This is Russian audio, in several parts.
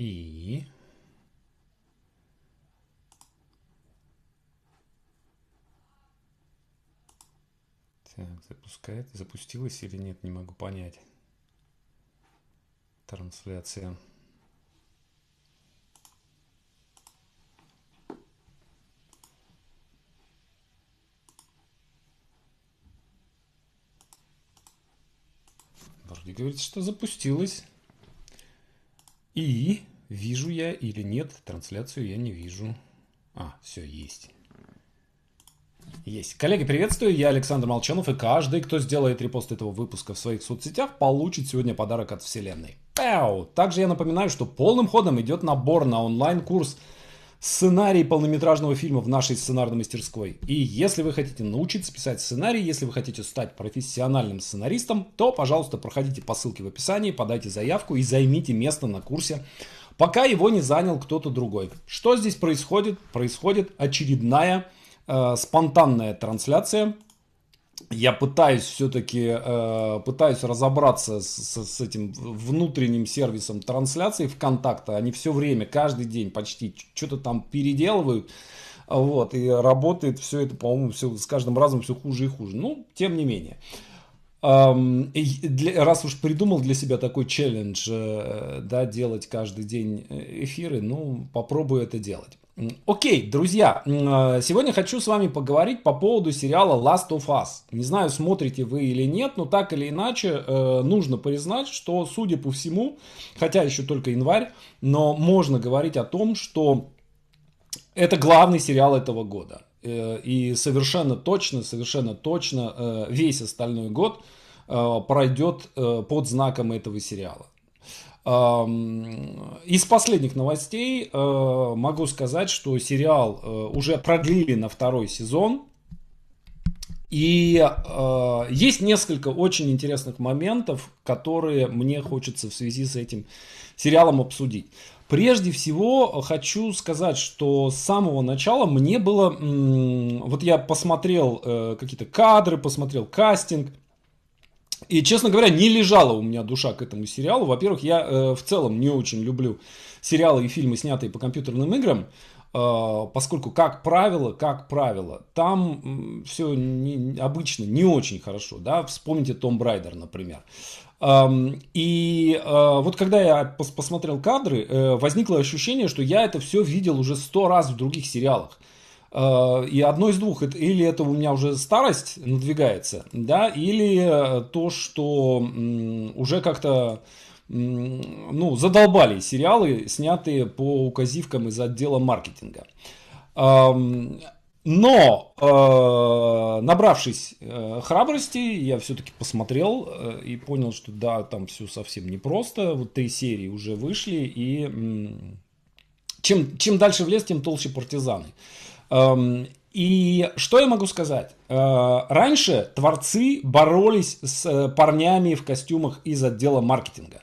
И... Так, запускает. Запустилась или нет, не могу понять. Трансляция. Вроде говорит, что запустилась. И Вижу я или нет, трансляцию я не вижу. А, все, есть. Есть. Коллеги, приветствую, я Александр Молчанов, и каждый, кто сделает репост этого выпуска в своих соцсетях, получит сегодня подарок от Вселенной. Пяу! Также я напоминаю, что полным ходом идет набор на онлайн-курс сценарий полнометражного фильма в нашей сценарной мастерской. И если вы хотите научиться писать сценарий, если вы хотите стать профессиональным сценаристом, то, пожалуйста, проходите по ссылке в описании, подайте заявку и займите место на курсе пока его не занял кто-то другой. Что здесь происходит? Происходит очередная э, спонтанная трансляция. Я пытаюсь все-таки э, пытаюсь разобраться с, с, с этим внутренним сервисом трансляции ВКонтакта. Они все время, каждый день почти что-то там переделывают. Вот, и работает все это, по-моему, все, с каждым разом все хуже и хуже. Ну, тем не менее. Раз уж придумал для себя такой челлендж, э, да, делать каждый день э, эфиры, ну, попробую это делать. Окей, друзья, э, сегодня хочу с вами поговорить по поводу сериала Last of Us. Не знаю, смотрите вы или нет, но так или иначе нужно признать, что, судя по всему, хотя еще только январь, но можно говорить о том, что это главный сериал этого года и совершенно точно, совершенно точно э, весь остальной год э, пройдет э, под знаком этого сериала. Из последних новостей могу сказать, что сериал уже продлили на второй сезон. И э, есть несколько очень интересных моментов, которые мне хочется в связи с этим сериалом обсудить. Прежде всего хочу сказать, что с самого начала мне было... Вот я посмотрел э, какие-то кадры, посмотрел кастинг. И, честно говоря, не лежала у меня душа к этому сериалу. Во-первых, я э, в целом не очень люблю сериалы и фильмы, снятые по компьютерным играм э, поскольку, как правило, как правило, там все не, обычно не очень хорошо, да, вспомните Том Брайдер, например. И а, вот когда я посмотрел кадры, э, возникло ощущение, что я это все видел уже сто раз в других сериалах. А, и одно из двух, или это у меня уже старость надвигается, да, или э, то, что уже как-то ну, задолбали сериалы, снятые по указивкам из отдела маркетинга. Но, э, набравшись э, храбрости, я все-таки посмотрел э, и понял, что да, там все совсем непросто. Вот три серии уже вышли, и э, чем, чем дальше в лес, тем толще партизаны. Эм, и что я могу сказать? Э, раньше творцы боролись с э, парнями в костюмах из отдела маркетинга.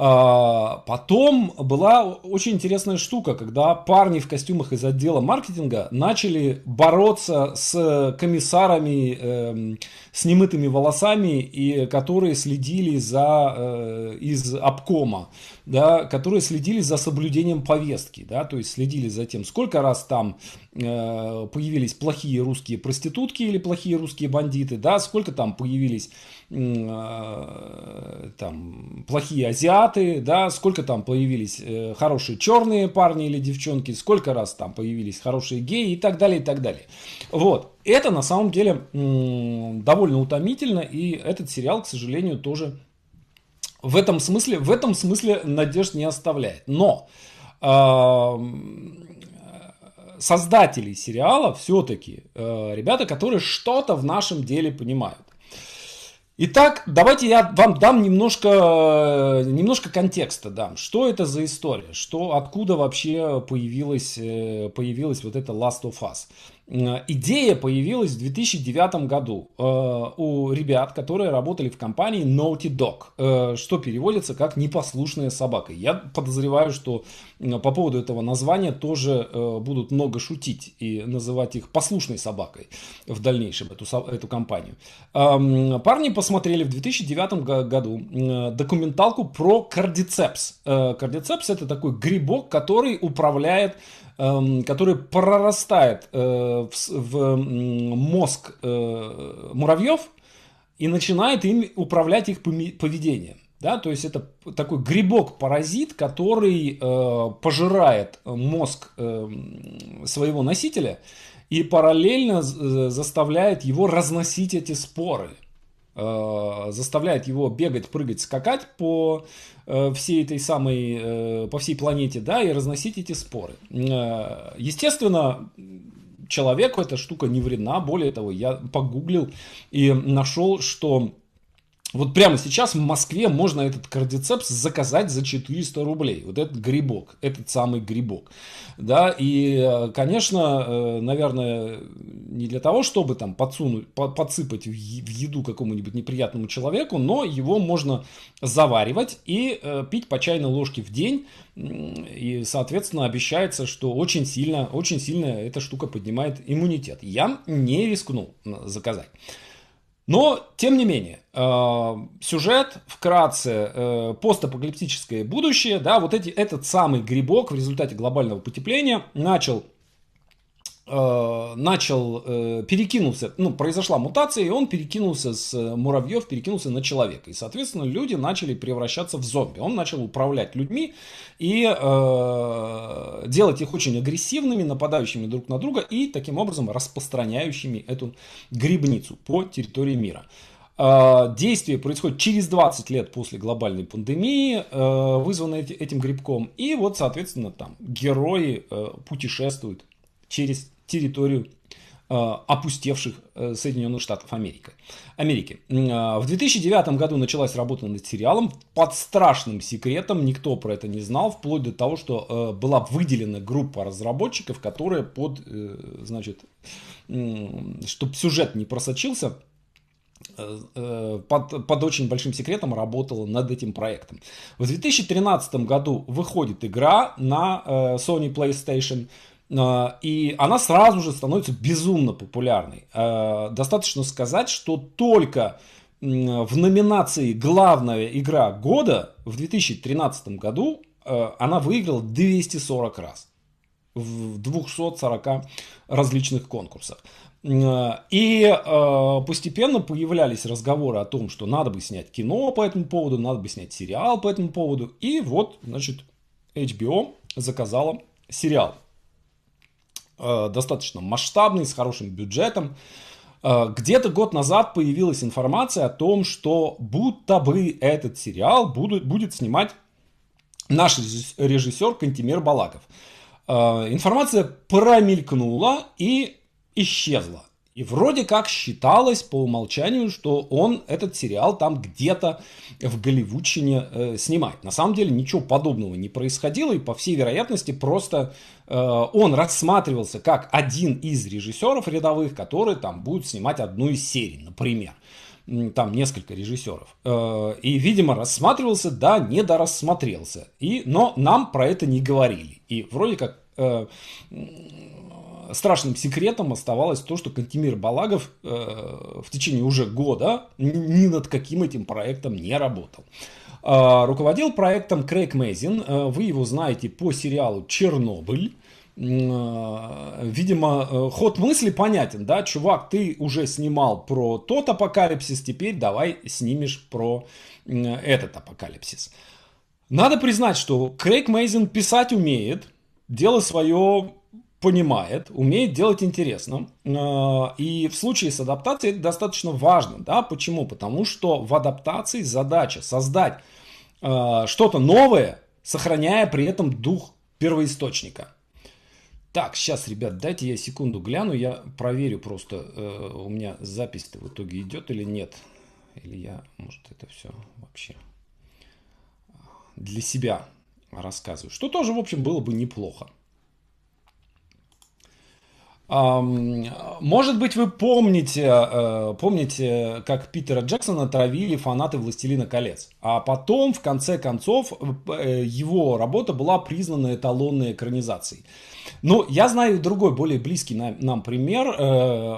А, потом была очень интересная штука, когда парни в костюмах из отдела маркетинга начали бороться с комиссарами э, с немытыми волосами, и которые следили за э, из обкома да, которые следили за соблюдением повестки, да, то есть следили за тем, сколько раз там э, появились плохие русские проститутки или плохие русские бандиты, да, сколько там появились э, там плохие азиаты, да, сколько там появились э, хорошие черные парни или девчонки, сколько раз там появились хорошие геи и так далее, и так далее. Вот. Это на самом деле довольно утомительно, и этот сериал, к сожалению, тоже в этом смысле, в этом смысле надежд не оставляет. Но создатели сериала все-таки э, ребята, которые что-то в нашем деле понимают. Итак, давайте я вам дам немножко, э, немножко контекста дам. Что это за история? Что, откуда вообще появилась, э, появилась вот эта Last of Us? идея появилась в 2009 году э, у ребят, которые работали в компании Naughty Dog, э, что переводится как «непослушная собака». Я подозреваю, что по поводу этого названия тоже э, будут много шутить и называть их «послушной собакой» в дальнейшем, эту, эту компанию. Парни посмотрели в 2009 году документалку про кардицепс. Кардицепс – это такой грибок, который управляет Эм, который прорастает э, в, мозг э, муравьев и начинает им управлять их поведением. Да, то есть это такой грибок-паразит, который э, пожирает мозг э, своего носителя и параллельно э, заставляет его разносить эти споры. Э, заставляет его бегать, прыгать, скакать по э, всей этой самой, э, по всей планете, да, и разносить эти споры. Естественно, человеку эта штука не вредна, более того, я погуглил и нашел, что вот прямо сейчас в Москве можно этот кардицепс заказать за 400 рублей. Вот этот грибок, этот самый грибок. Да, и, э, конечно, э, наверное, не для того, чтобы там подсунуть, подсыпать в еду какому-нибудь неприятному человеку, но его можно заваривать и э, пить по чайной ложке в день. И, соответственно, обещается, что очень сильно, очень сильно эта штука поднимает иммунитет. Я не рискнул заказать. Но, тем не менее, э, сюжет, вкратце, э, постапокалиптическое будущее, да, вот эти, этот самый грибок в результате глобального потепления начал Э, начал, э, перекинулся, ну, произошла мутация, и он перекинулся с э, муравьев, перекинулся на человека. И, соответственно, люди начали превращаться в зомби. Он начал управлять людьми и э, делать их очень агрессивными, нападающими друг на друга и таким образом распространяющими эту грибницу по территории мира. действие происходит через 20 лет после глобальной пандемии, вызванной этим грибком. И вот, соответственно, там герои путешествуют через территорию э, опустевших э, Соединенных Штатов Америки. Америки. Э, в 2009 году началась работа над сериалом под страшным секретом, никто про это не знал, вплоть до того, что была выделена группа разработчиков, которая под, значит, чтобы сюжет не просочился, под, под очень большим секретом работала над этим проектом. В 2013 году выходит игра на Sony PlayStation а, и она сразу же становится безумно популярной. А, достаточно сказать, что только в номинации «Главная игра года» в 2013 году а, она выиграла 240 раз в 240 различных конкурсах. И э, постепенно появлялись разговоры о том, что надо бы снять кино по этому поводу, надо бы снять сериал по этому поводу. И вот, значит, HBO заказала сериал Э, достаточно масштабный, с хорошим бюджетом. Э, где-то год назад появилась информация о том, что будто бы этот сериал будет, будет снимать наш режиссер Кантимир Балаков. Э, информация промелькнула и исчезла. И вроде как считалось по умолчанию, что он этот сериал там где-то в Голливудчине э, снимает. На самом деле ничего подобного не происходило, и по всей вероятности просто э, он рассматривался как один из режиссеров рядовых, которые там будут снимать одну из серий, например там несколько режиссеров. Э, и, видимо, рассматривался, да, недорассмотрелся. И, но нам про это не говорили. И вроде как э, страшным секретом оставалось то, что Кантимир Балагов э, в течение уже года ни над каким этим проектом не работал. А, руководил проектом Крейг Мейзин. Э, вы его знаете по сериалу «Чернобыль». Э, видимо, ход мысли понятен, да? Чувак, ты уже снимал про тот апокалипсис, теперь давай снимешь про этот апокалипсис. Надо признать, что Крейг Мейзин писать умеет, дело свое понимает, умеет делать интересно, э, И в случае с адаптацией это достаточно важно. Да? Почему? Потому что в адаптации задача создать э, что-то новое, сохраняя при этом дух первоисточника. Так, сейчас, ребят, дайте я секунду гляну, я проверю просто, э, у меня запись-то в итоге идет или нет. Или я, может, это все вообще для себя рассказываю. Что тоже, в общем, было бы неплохо. Может быть, вы помните, э, помните, как Питера Джексона травили фанаты «Властелина колец». А потом, в конце концов, э, его работа была признана эталонной экранизацией. Но ну, я знаю другой, более близкий нам пример э,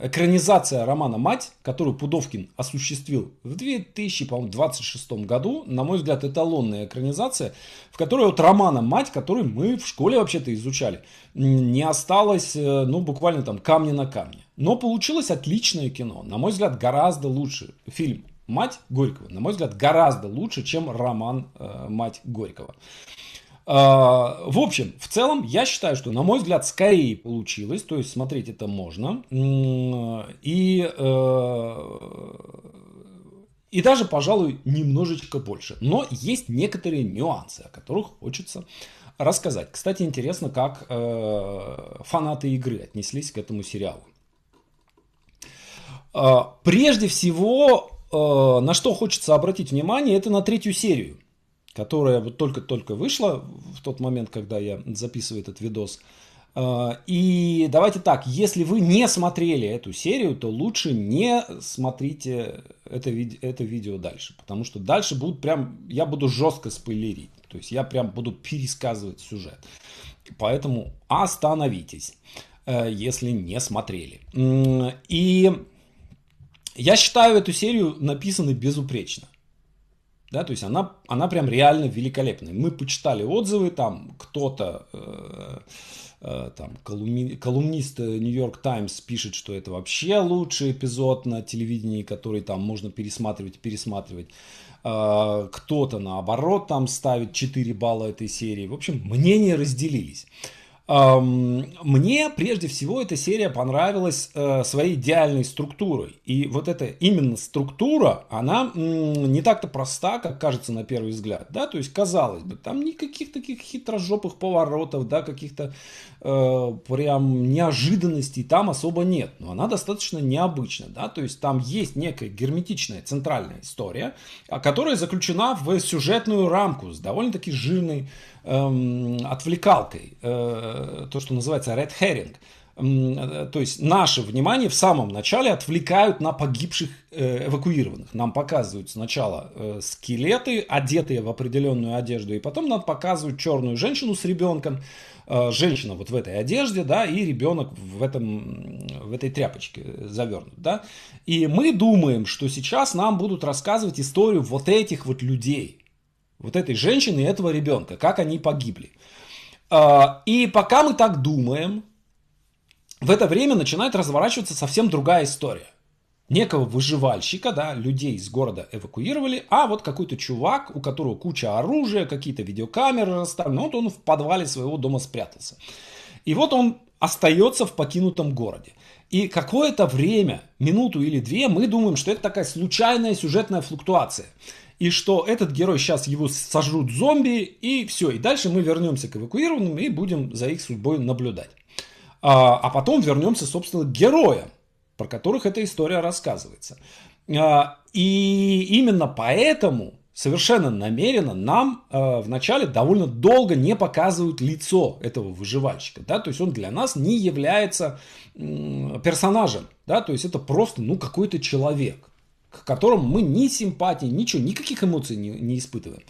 экранизация романа «Мать», которую Пудовкин осуществил в 2026 году, на мой взгляд, эталонная экранизация, в которой от романа «Мать», который мы в школе вообще-то изучали, не осталось, э, ну, буквально там камня на камне. Но получилось отличное кино, на мой взгляд, гораздо лучше фильм «Мать Горького», на мой взгляд, гораздо лучше, чем роман э, «Мать Горького». А, в общем, в целом, я считаю, что, на мой взгляд, скорее получилось. То есть смотреть это можно. И, э, и даже, пожалуй, немножечко больше. Но есть некоторые нюансы, о которых хочется рассказать. Кстати, интересно, как э, фанаты игры отнеслись к этому сериалу. А, прежде всего, э, на что хочется обратить внимание, это на третью серию которая вот только-только вышла в тот момент, когда я записываю этот видос. А, и давайте так, если вы не смотрели эту серию, то лучше не смотрите это, это видео дальше, потому что дальше будут прям, я буду жестко спойлерить, то есть я прям буду пересказывать сюжет. Поэтому остановитесь, э, если не смотрели. И я считаю эту серию написанной безупречно. Да, то есть она, она прям реально великолепная. Мы почитали отзывы, там кто-то, э, э, там колумни, колумнист Нью-Йорк э, Таймс пишет, что это вообще лучший эпизод на телевидении, который там можно пересматривать, пересматривать. Э, кто-то наоборот там ставит 4 балла этой серии. В общем, мнения разделились. Мне прежде всего эта серия понравилась э, своей идеальной структурой. И вот эта именно структура, она не так-то проста, как кажется на первый взгляд. Да? То есть, казалось бы, там никаких таких хитрожопых поворотов, да, каких-то э, прям неожиданностей там особо нет. Но она достаточно необычна. Да? То есть, там есть некая герметичная центральная история, а, которая заключена в сюжетную рамку с довольно-таки жирной Эм, отвлекалкой, э, то, что называется red herring. Э, то есть наше внимание в самом начале отвлекают на погибших э, эвакуированных. Нам показывают сначала скелеты, одетые в определенную одежду, и потом нам показывают черную женщину с ребенком, женщина вот в этой одежде, да, и ребенок в, этом, в этой тряпочке завернут, да. И мы думаем, что сейчас нам будут рассказывать историю вот этих вот людей, вот этой женщины и этого ребенка, как они погибли. А, и пока мы так думаем, в это время начинает разворачиваться совсем другая история. Некого выживальщика, да, людей из города эвакуировали, а вот какой-то чувак, у которого куча оружия, какие-то видеокамеры расставлены, вот он в подвале своего дома спрятался. И вот он остается в покинутом городе. И какое-то время, минуту или две, мы думаем, что это такая случайная сюжетная флуктуация – и что этот герой сейчас его сожрут зомби, и все. И дальше мы вернемся к эвакуированным и будем за их судьбой наблюдать. А, а потом вернемся, собственно, к героям, про которых эта история рассказывается. А, и именно поэтому совершенно намеренно нам э, а, вначале довольно долго не показывают лицо этого выживальщика, да, то есть он для нас не является э, персонажем, да, то есть это просто, ну, какой-то человек к которым мы ни симпатии, ничего, никаких эмоций не, не испытываем.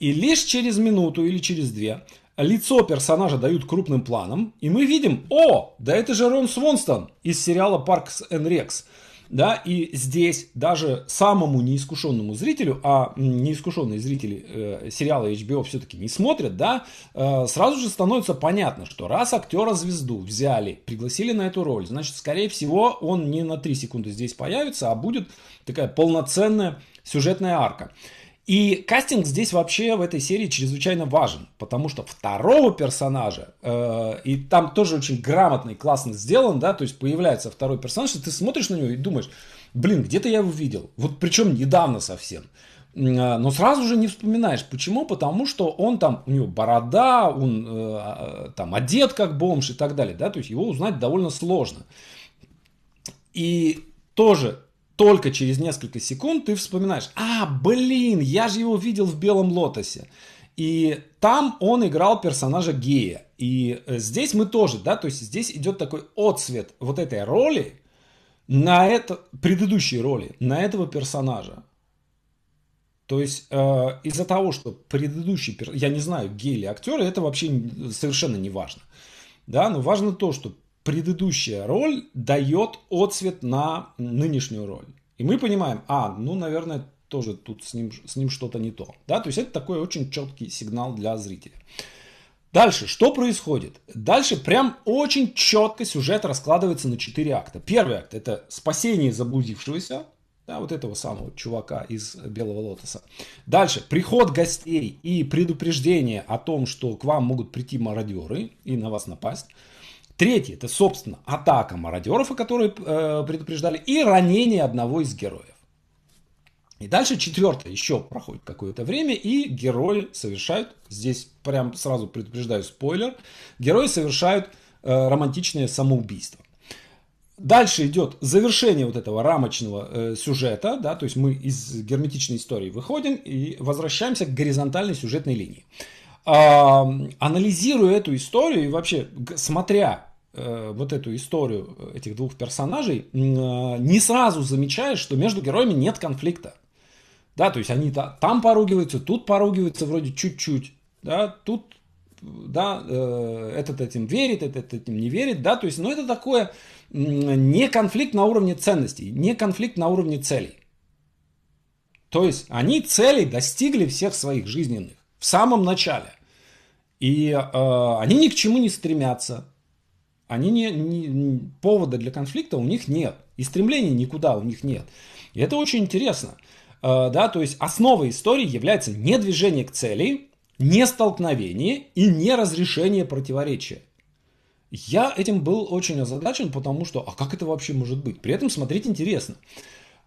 И лишь через минуту или через две лицо персонажа дают крупным планом, и мы видим, о, да это же Рон Свонстон из сериала «Паркс энд Рекс», да, и здесь даже самому неискушенному зрителю, а неискушенные зрители э, сериала HBO все-таки не смотрят, да, э, сразу же становится понятно, что раз актера звезду взяли, пригласили на эту роль, значит, скорее всего, он не на 3 секунды здесь появится, а будет такая полноценная сюжетная арка. И кастинг здесь вообще в этой серии чрезвычайно важен, потому что второго персонажа, э, и там тоже очень грамотно и классно сделан, да, то есть появляется второй персонаж, и ты смотришь на него и думаешь, блин, где-то я его видел, вот причем недавно совсем. Э, но сразу же не вспоминаешь. Почему? Потому что он там, у него борода, он э, э, там одет как бомж и так далее, да, то есть его узнать довольно сложно. И тоже только через несколько секунд ты вспоминаешь, а, блин, я же его видел в «Белом лотосе». И там он играл персонажа гея. И э, здесь мы тоже, да, то есть здесь идет такой отсвет вот этой роли на это, предыдущей роли, на этого персонажа. То есть э, из-за того, что предыдущий, я не знаю, гей или актер, это вообще совершенно не важно. Да, но важно то, что предыдущая роль дает отцвет на нынешнюю роль. И мы понимаем, а, ну, наверное, тоже тут с ним, с ним что-то не то. Да? То есть это такой очень четкий сигнал для зрителя. Дальше, что происходит? Дальше прям очень четко сюжет раскладывается на четыре акта. Первый акт – это спасение заблудившегося, да, вот этого самого чувака из Белого Лотоса. Дальше, приход гостей и предупреждение о том, что к вам могут прийти мародеры и на вас напасть. Третье, это, собственно, атака мародеров, о которой э, предупреждали, и ранение одного из героев. И дальше четвертое, еще проходит какое-то время, и герои совершают, здесь прям сразу предупреждаю спойлер, герои совершают э, романтичное самоубийство. Дальше идет завершение вот этого рамочного э, сюжета, да, то есть мы из герметичной истории выходим и возвращаемся к горизонтальной сюжетной линии. А, анализируя эту историю и вообще смотря Э, вот эту историю этих двух персонажей, э, не сразу замечаешь, что между героями нет конфликта. Да, то есть они там поругиваются, тут поругиваются вроде чуть-чуть, да, тут, да, э, этот этим верит, этот этим не верит, да, то есть, но ну, это такое не конфликт на уровне ценностей, не конфликт на уровне целей. То есть они целей достигли всех своих жизненных в самом начале. И э, они ни к чему не стремятся, они не, не, повода для конфликта у них нет. И стремления никуда у них нет. И это очень интересно. Э, да, то есть основой истории является не движение к цели, не столкновение и не разрешение противоречия. Я этим был очень озадачен, потому что, а как это вообще может быть? При этом смотреть интересно.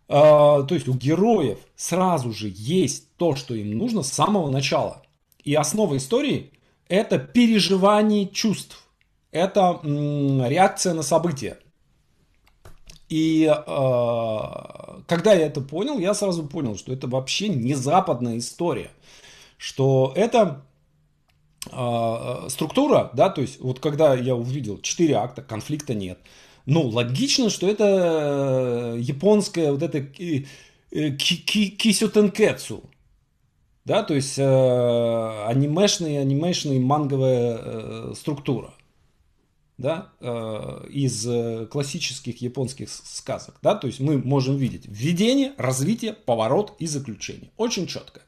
Э, то есть у героев сразу же есть то, что им нужно с самого начала. И основа истории – это переживание чувств это реакция на события. И э, когда я это понял, я сразу понял, что это вообще не западная история, что это э, структура, да, то есть вот когда я увидел четыре акта, конфликта нет, ну логично, что это э, японская вот эта э, э, ки, кисютенкетсу, да, то есть э, анимешная, анимешная манговая э, структура да, э, из э, классических японских сказок. Да? То есть мы можем видеть введение, развитие, поворот и заключение. Очень четко.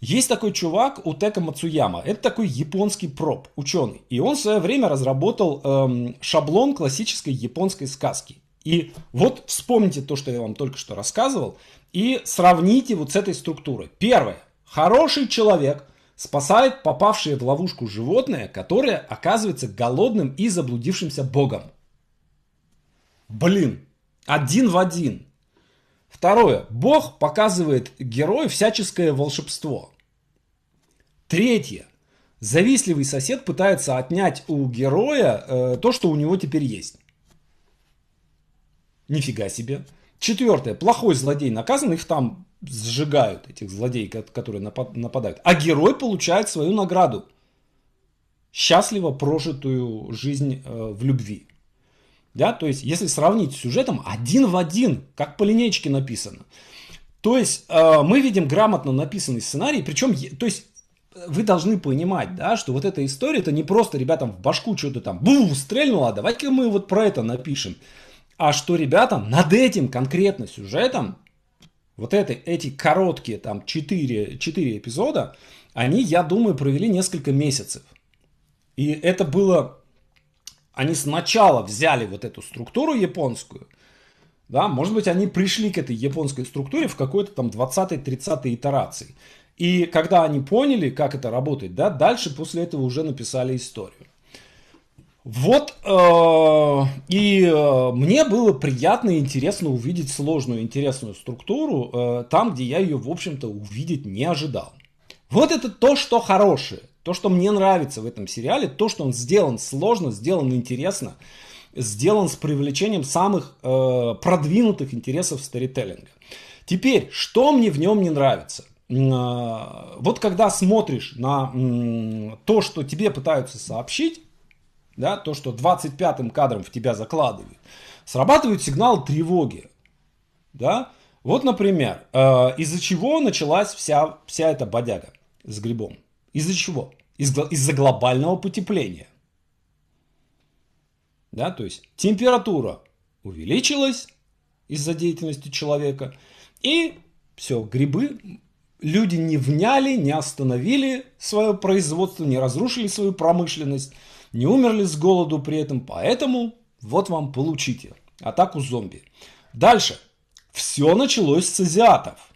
Есть такой чувак Утека Мацуяма. Это такой японский проб, ученый. И он в свое время разработал эм, шаблон классической японской сказки. И вот вспомните то, что я вам только что рассказывал, и сравните вот с этой структурой. Первое. Хороший человек – спасает попавшее в ловушку животное, которое оказывается голодным и заблудившимся богом. Блин, один в один. Второе. Бог показывает герою всяческое волшебство. Третье. Завистливый сосед пытается отнять у героя э, то, что у него теперь есть. Нифига себе. Четвертое. Плохой злодей наказан, их там сжигают этих злодеев, которые нападают. А герой получает свою награду. Счастливо прожитую жизнь э, в любви. Да, то есть, если сравнить с сюжетом, один в один, как по линейке написано. То есть, э, мы видим грамотно написанный сценарий, причем, то есть, э, вы должны понимать, да, что вот эта история, это не просто ребятам в башку что-то там бум, стрельнуло, а давайте мы вот про это напишем. А что ребятам над этим конкретно сюжетом вот это, эти короткие там 4, 4 эпизода, они, я думаю, провели несколько месяцев. И это было... Они сначала взяли вот эту структуру японскую, да, может быть, они пришли к этой японской структуре в какой-то там 20-30 итерации. И когда они поняли, как это работает, да, дальше после этого уже написали историю. Вот э, и э, мне было приятно и интересно увидеть сложную интересную структуру э, там, где я ее, в общем-то, увидеть не ожидал. Вот это то, что хорошее, то, что мне нравится в этом сериале, то, что он сделан сложно, сделан интересно, сделан с привлечением самых э, продвинутых интересов старителлинга. Теперь, что мне в нем не нравится? Э, вот когда смотришь на э, то, что тебе пытаются сообщить, да, то, что 25-м кадром в тебя закладывают, срабатывают сигнал тревоги, да, вот, например, э, из-за чего началась вся, вся эта бодяга с грибом? Из-за чего? из-за глобального потепления. Да, то есть температура увеличилась из-за деятельности человека, и все, грибы люди не вняли, не остановили свое производство, не разрушили свою промышленность, не умерли с голоду при этом, поэтому вот вам получите атаку зомби. Дальше. Все началось с азиатов.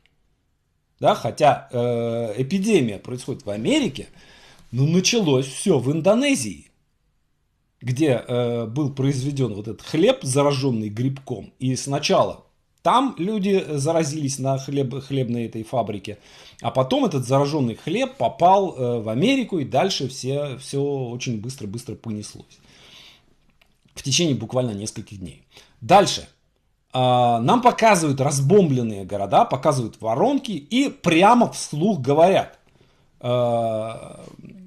Да, хотя э, эпидемия происходит в Америке, но началось все в Индонезии, где э, был произведен вот этот хлеб, зараженный грибком. И сначала там люди заразились на хлеб, хлебной этой фабрике. А потом этот зараженный хлеб попал э, в Америку, и дальше все, все очень быстро-быстро понеслось. В течение буквально нескольких дней. Дальше. Э, нам показывают разбомбленные города, показывают воронки и прямо вслух говорят. Э,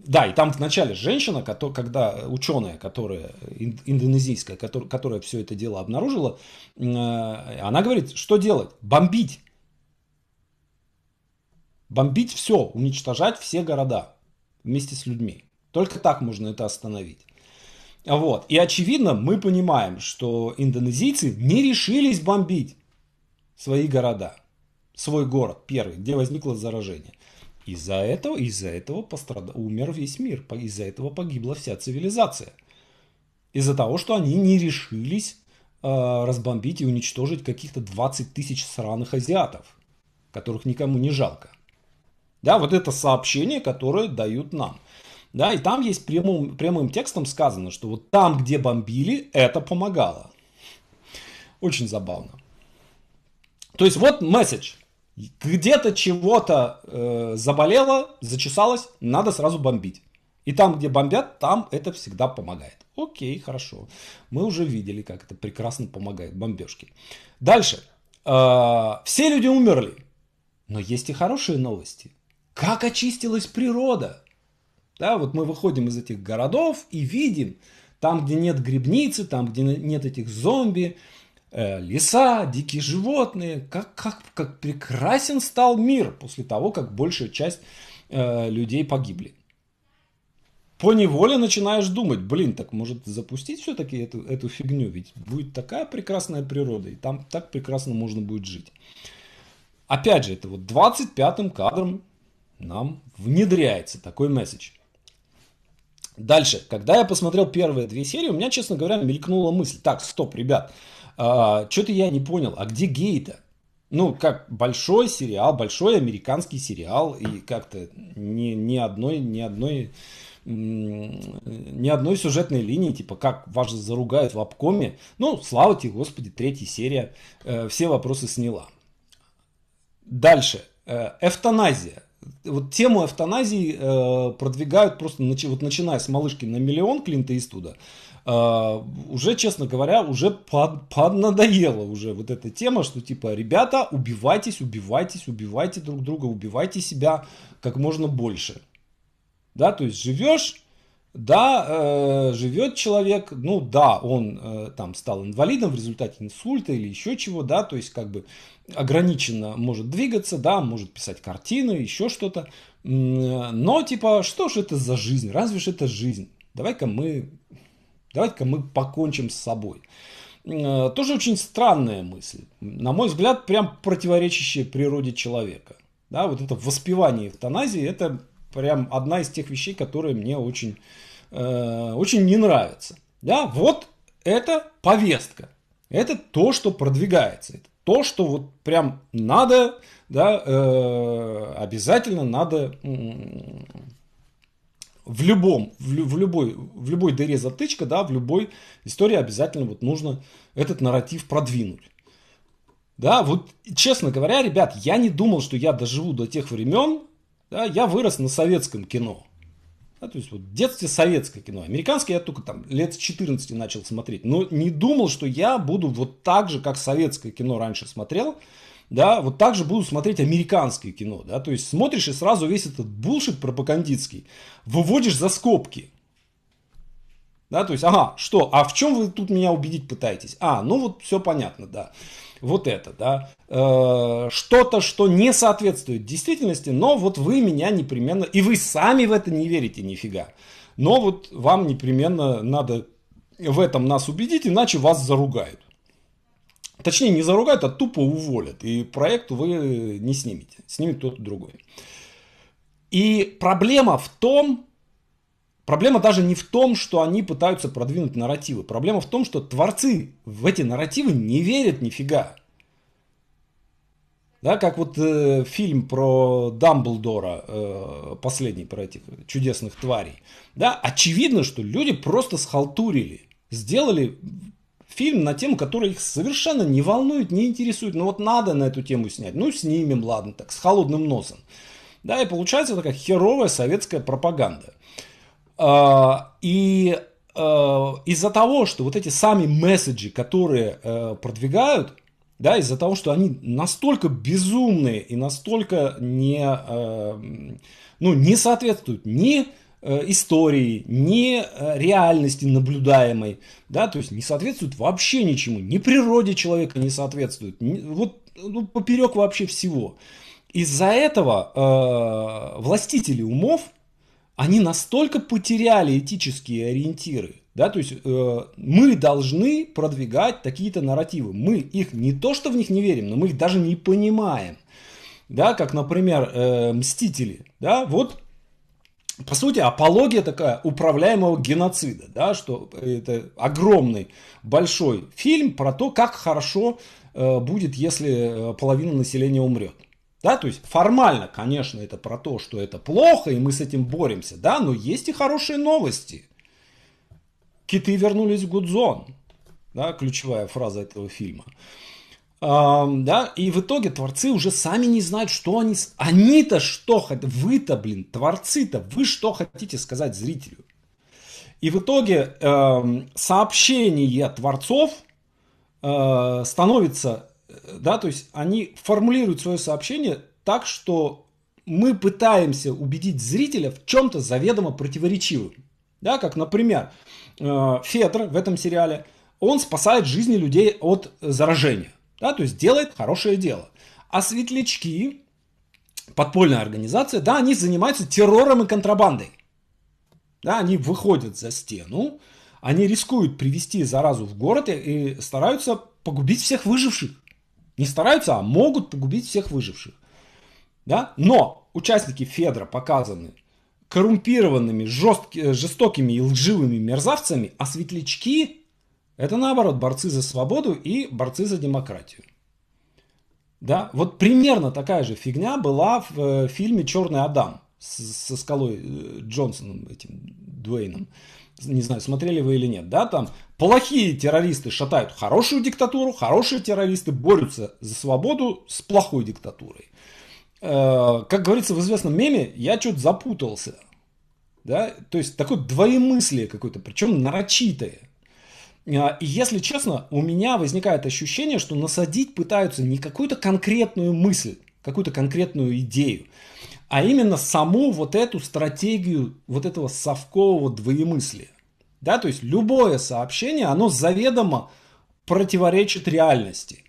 да, и там вначале женщина, которая, когда э, ученая, которая индонезийская, которая, которая все это дело обнаружила, э, она говорит, что делать? Бомбить. Бомбить все, уничтожать все города вместе с людьми. Только так можно это остановить. Вот. И очевидно, мы понимаем, что индонезийцы не решились бомбить свои города, свой город первый, где возникло заражение. Из-за этого, из-за этого пострад... умер весь мир, из-за этого погибла вся цивилизация. Из-за того, что они не решились э, разбомбить и уничтожить каких-то 20 тысяч сраных азиатов, которых никому не жалко. Да, вот это сообщение, которое дают нам. Да, и там есть прямым, прямым текстом сказано, что вот там, где бомбили, это помогало. Очень забавно. То есть вот месседж. Где-то чего-то э, заболело, зачесалось, надо сразу бомбить. И там, где бомбят, там это всегда помогает. Окей, хорошо. Мы уже видели, как это прекрасно помогает бомбежки. Дальше. Э, все люди умерли. Но есть и хорошие новости. Как очистилась природа. Да, вот мы выходим из этих городов и видим, там, где нет грибницы, там, где нет этих зомби, Э, леса, дикие животные, как, как, как прекрасен стал мир после того, как большая часть э, людей погибли. По неволе начинаешь думать, блин, так может запустить все-таки эту, эту фигню, ведь будет такая прекрасная природа, и там так прекрасно можно будет жить. Опять же, это вот 25-м кадром нам внедряется такой месседж. Дальше, когда я посмотрел первые две серии, у меня, честно говоря, мелькнула мысль, так, стоп, ребят, а, Что-то я не понял, а где гей-то? Ну, как большой сериал, большой американский сериал, и как-то ни, ни одной, ни одной, ни одной сюжетной линии, типа, как вас заругают в обкоме. Ну, слава тебе, Господи, третья серия э, все вопросы сняла. Дальше. Э, эвтаназия. Вот тему эвтаназии э, продвигают просто, начи вот начиная с «Малышки на миллион» Клинта Иствуда, э, а, уже, честно говоря, уже под, поднадоела уже вот эта тема, что типа, ребята, убивайтесь, убивайтесь, убивайте друг друга, убивайте себя как можно больше. Да, то есть живешь, да, э, живет человек, ну да, он э, там стал инвалидом в результате инсульта или еще чего, да, то есть как бы ограниченно может двигаться, да, может писать картины, еще что-то, но типа, что же это за жизнь, разве же это жизнь? Давай-ка мы Давайте-ка мы покончим с собой. Э, тоже очень странная мысль. На мой взгляд, прям противоречащая природе человека. Да, вот это воспевание эвтаназии, это прям одна из тех вещей, которые мне очень, э, очень не нравятся. Да, вот это повестка. Это то, что продвигается. Это то, что вот прям надо, да, э, обязательно надо э, в любом, в, в, любой, в любой дыре затычка, да, в любой истории обязательно вот нужно этот нарратив продвинуть. Да, вот, честно говоря, ребят, я не думал, что я доживу до тех времен, да, я вырос на советском кино. Да, то есть вот в детстве советское кино. Американское я только там лет с 14 начал смотреть. Но не думал, что я буду вот так же, как советское кино раньше смотрел да, вот так же будут смотреть американское кино, да, то есть смотришь и сразу весь этот булшит пропагандистский выводишь за скобки, да, то есть, ага, что, а в чем вы тут меня убедить пытаетесь? А, ну вот все понятно, да. Вот это, да. Э, что-то, что не соответствует действительности, но вот вы меня непременно, и вы сами в это не верите нифига. Но вот вам непременно надо в этом нас убедить, иначе вас заругают. Точнее, не заругают, а тупо уволят. И проект вы не снимете. Снимет кто-то другой. И проблема в том, проблема даже не в том, что они пытаются продвинуть нарративы. Проблема в том, что творцы в эти нарративы не верят нифига. Да, как вот э, фильм про Дамблдора, э, последний про этих чудесных тварей. Да, очевидно, что люди просто схалтурили сделали фильм на тему, которая их совершенно не волнует, не интересует. Ну вот надо на эту тему снять. Ну снимем, ладно, так, с холодным носом. Да, и получается такая херовая советская пропаганда. А, и а, из-за того, что вот эти сами месседжи, которые э, продвигают, да, из-за того, что они настолько безумные и настолько не, э, ну, не соответствуют ни Э, истории, ни э, реальности наблюдаемой, да, то есть не соответствует вообще ничему, ни природе человека не соответствует, ни, вот ну, поперек вообще всего. Из-за этого э, властители умов, они настолько потеряли этические ориентиры, да, то есть э, мы должны продвигать такие-то нарративы, мы их не то что в них не верим, но мы их даже не понимаем, да, как, например, э, мстители, да, вот по сути, апология такая управляемого геноцида, да, что это огромный, большой фильм про то, как хорошо э, будет, если э, половина населения умрет. Да, то есть формально, конечно, это про то, что это плохо, и мы с этим боремся, да, но есть и хорошие новости. Киты вернулись в Гудзон, да, ключевая фраза этого фильма да, и в итоге творцы уже сами не знают, что они... Они-то что хотят? Вы-то, блин, творцы-то, вы что хотите сказать зрителю? И в итоге э, сообщение творцов э, становится, э, да, то есть они формулируют свое сообщение так, что мы пытаемся убедить зрителя в чем-то заведомо противоречивом, Да, как, например, э, Федор в этом сериале, он спасает жизни людей от заражения да, то есть делает хорошее дело. А светлячки, подпольная организация, да, они занимаются террором и контрабандой. Да, они выходят за стену, они рискуют привести заразу в город и, и стараются погубить всех выживших. Не стараются, а могут погубить всех выживших. Да? Но участники Федра показаны коррумпированными, жесткими, жестокими и лживыми мерзавцами, а светлячки это наоборот, борцы за свободу и борцы за демократию. Да, вот примерно такая же фигня была в э, фильме «Черный Адам» с, со скалой э, Джонсоном, этим Дуэйном. Не знаю, смотрели вы или нет, да, там плохие террористы шатают хорошую диктатуру, хорошие террористы борются за свободу с плохой диктатурой. Э, как говорится в известном меме, я что-то запутался, да, то есть такое двоемыслие какое-то, причем нарочитое. А, и если честно, у меня возникает ощущение, что насадить пытаются не какую-то конкретную мысль, какую-то конкретную идею, а именно саму вот эту стратегию вот этого совкового двоемыслия. Да, то есть любое сообщение, оно заведомо противоречит реальности.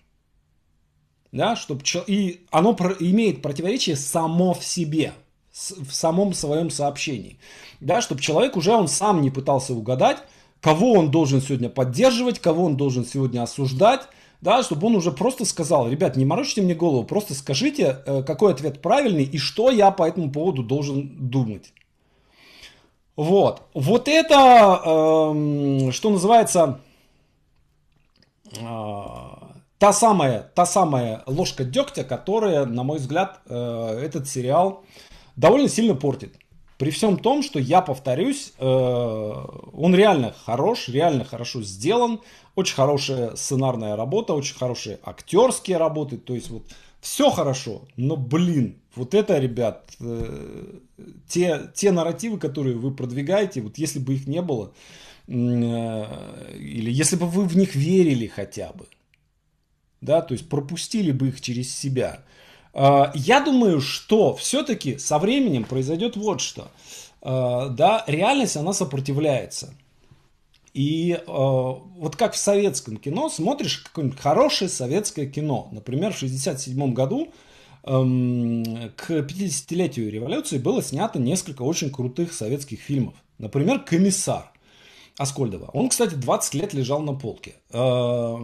Да, чтобы, и оно имеет противоречие само в себе, в самом своем сообщении. Да, чтобы человек уже он сам не пытался угадать, кого он должен сегодня поддерживать, кого он должен сегодня осуждать, да, чтобы он уже просто сказал, ребят, не морочите мне голову, просто скажите, э, какой ответ правильный и что я по этому поводу должен думать. Вот, вот это, эм, что называется, э, та самая, та самая ложка дегтя, которая, на мой взгляд, э, этот сериал довольно сильно портит. При всем том, что я повторюсь, э, он реально хорош, реально хорошо сделан, очень хорошая сценарная работа, очень хорошие актерские работы, то есть вот все хорошо, но блин, вот это, ребят, э, те, те нарративы, которые вы продвигаете, вот если бы их не было, э, или если бы вы в них верили хотя бы, да, то есть пропустили бы их через себя – а, я думаю, что все-таки со временем произойдет вот что. А, да, реальность, она сопротивляется. И э, вот как в советском кино, смотришь какое-нибудь хорошее советское кино. Например, в 1967 году эм, к 50-летию революции было снято несколько очень крутых советских фильмов. Например, «Комиссар». Аскольдова. Он, кстати, 20 лет лежал на полке э,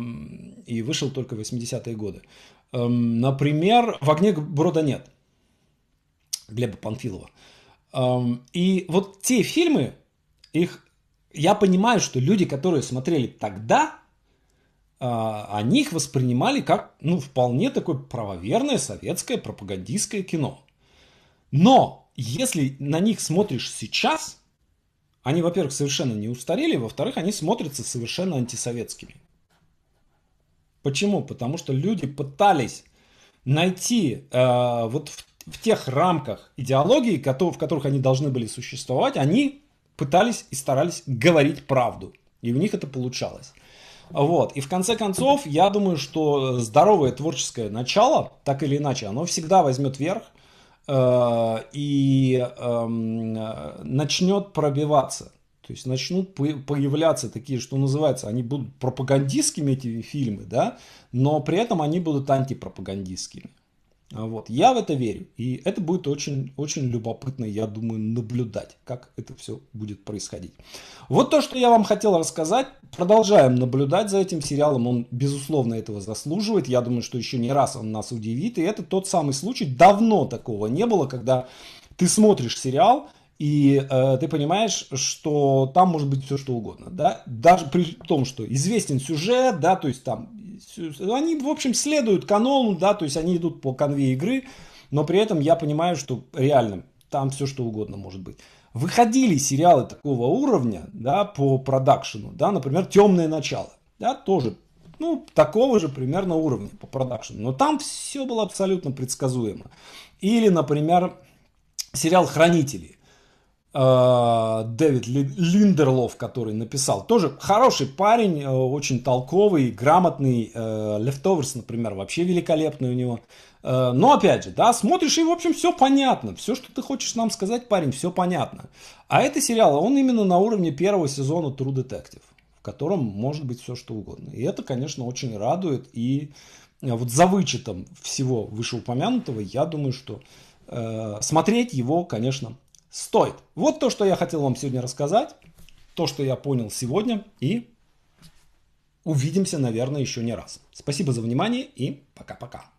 и вышел только в 80-е годы. Эм, например, в «Огне брода нет» Глеба Панфилова. Эм, и вот те фильмы, их я понимаю, что люди, которые смотрели тогда, а, они их воспринимали как ну, вполне такое правоверное советское пропагандистское кино. Но если на них смотришь сейчас, они, во-первых, совершенно не устарели, во-вторых, они смотрятся совершенно антисоветскими. Почему? Потому что люди пытались найти э, вот в, в тех рамках идеологии, в которых они должны были существовать, они пытались и старались говорить правду. И у них это получалось. Вот. И в конце концов, я думаю, что здоровое творческое начало, так или иначе, оно всегда возьмет верх э, и э, начнет пробиваться. То есть начнут появляться такие, что называется, они будут пропагандистскими эти фильмы, да, но при этом они будут антипропагандистскими. А вот. Я в это верю, и это будет очень, очень любопытно, я думаю, наблюдать, как это все будет происходить. Вот то, что я вам хотел рассказать. Продолжаем наблюдать за этим сериалом. Он, безусловно, этого заслуживает. Я думаю, что еще не раз он нас удивит. И это тот самый случай. Давно такого не было, когда ты смотришь сериал, и э, ты понимаешь, что там может быть все что угодно, да, даже при том, что известен сюжет, да, то есть там они, в общем, следуют канону, да, то есть они идут по конве игры, но при этом я понимаю, что реально там все что угодно может быть. Выходили сериалы такого уровня, да, по продакшену, да, например, «Темное начало», да, тоже, ну, такого же примерно уровня по продакшену, но там все было абсолютно предсказуемо. Или, например, сериал «Хранители», Э, Дэвид Линдерлов, который написал. Тоже хороший парень, э, очень толковый, грамотный. Leftovers, э, например, вообще великолепный у него. Но опять же, да, смотришь и, в общем, все понятно. Все, что ты хочешь нам сказать, парень, все понятно. А это сериал, он именно на уровне первого сезона True Detective, в котором может быть все, что угодно. И это, конечно, очень радует. И вот за вычетом всего вышеупомянутого, я думаю, что э, смотреть его, конечно, стоит. Вот то, что я хотел вам сегодня рассказать, то, что я понял сегодня и увидимся, наверное, еще не раз. Спасибо за внимание и пока-пока.